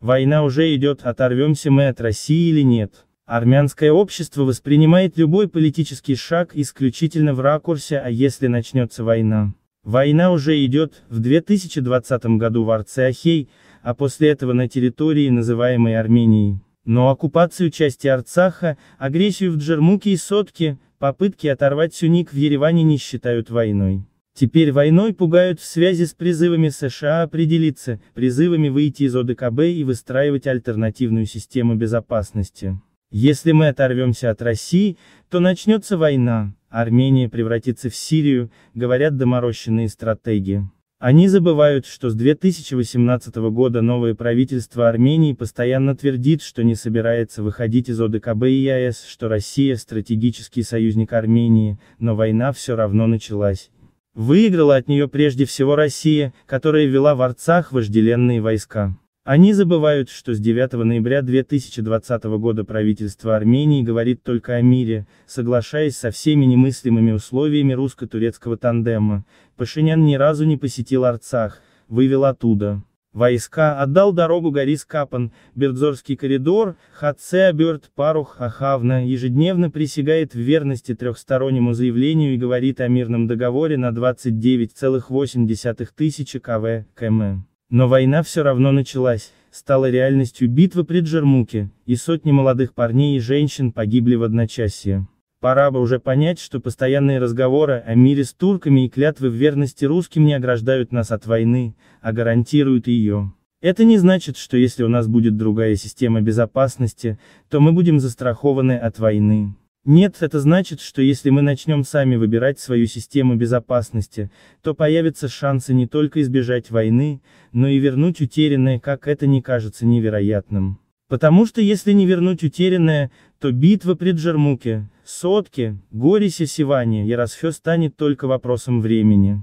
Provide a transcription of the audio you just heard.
Война уже идет, оторвемся мы от России или нет. Армянское общество воспринимает любой политический шаг исключительно в ракурсе, а если начнется война. Война уже идет, в 2020 году в Арцеахей, а после этого на территории, называемой Арменией. Но оккупацию части Арцаха, агрессию в Джермуке и Сотке, попытки оторвать Сюник в Ереване не считают войной. Теперь войной пугают в связи с призывами США определиться, призывами выйти из ОДКБ и выстраивать альтернативную систему безопасности. Если мы оторвемся от России, то начнется война, Армения превратится в Сирию, говорят доморощенные стратеги. Они забывают, что с 2018 года новое правительство Армении постоянно твердит, что не собирается выходить из ОДКБ и АЭС, что Россия стратегический союзник Армении, но война все равно началась, Выиграла от нее прежде всего Россия, которая вела в Арцах вожделенные войска. Они забывают, что с 9 ноября 2020 года правительство Армении говорит только о мире, соглашаясь со всеми немыслимыми условиями русско-турецкого тандема. Пашинян ни разу не посетил Арцах, вывел оттуда. Войска отдал дорогу Горис Капан, Бердзорский коридор, Хатсе Аберт Парух Ахавна ежедневно присягает в верности трехстороннему заявлению и говорит о мирном договоре на 29,8 тысяч КВ, КМ. Но война все равно началась, стала реальностью битвы при Джермуке, и сотни молодых парней и женщин погибли в одночасье. Пора бы уже понять, что постоянные разговоры о мире с турками и клятвы в верности русским не ограждают нас от войны, а гарантируют ее. Это не значит, что если у нас будет другая система безопасности, то мы будем застрахованы от войны. Нет, это значит, что если мы начнем сами выбирать свою систему безопасности, то появятся шансы не только избежать войны, но и вернуть утерянное, как это не кажется невероятным. Потому что если не вернуть утерянное, то битва при Джермуке, Сотке, Горисе Сиване и станет только вопросом времени.